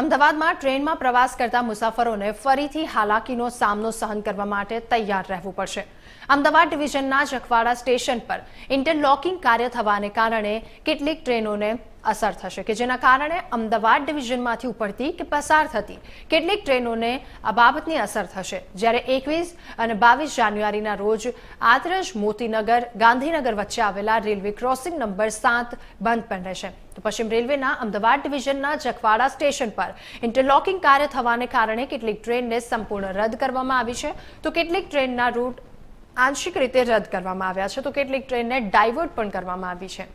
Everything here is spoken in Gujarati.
અમદાવાદમાં ટ્રેનમાં પ્રવાસ કરતા મુસાફરોને ફરીથી હાલાકીનો સામનો સહન કરવા માટે તૈયાર રહેવું પડશે અમદાવાદ ડિવિઝનના જખવાડા સ્ટેશન પર ઇન્ટરલોકિંગ કાર્ય થવાને કારણે કેટલીક ટ્રેનોને અસર થશે કે જેના કારણે અમદાવાદ ડિવિઝનમાંથી ઉપડતી કે પસાર થતી કેટલીક ટ્રેનોને આ બાબતની અસર થશે જ્યારે એકવીસ અને બાવીસ જાન્યુઆરીના રોજ આતરજ મોતીનગર ગાંધીનગર વચ્ચે આવેલા રેલવે ક્રોસિંગ નંબર સાત બંધ પણ રહેશે તો પશ્ચિમ રેલવેના અમદાવાદ ડિવિઝનના જખવાડા સ્ટેશન પર ઇન્ટરલોકિંગ કાર્ય થવાને કારણે કેટલીક ટ્રેનને સંપૂર્ણ રદ કરવામાં આવી છે તો કેટલીક ટ્રેનના રૂટ આંશિક રીતે રદ કરવામાં આવ્યા છે તો કેટલીક ટ્રેનને ડાયવર્ટ પણ કરવામાં આવી છે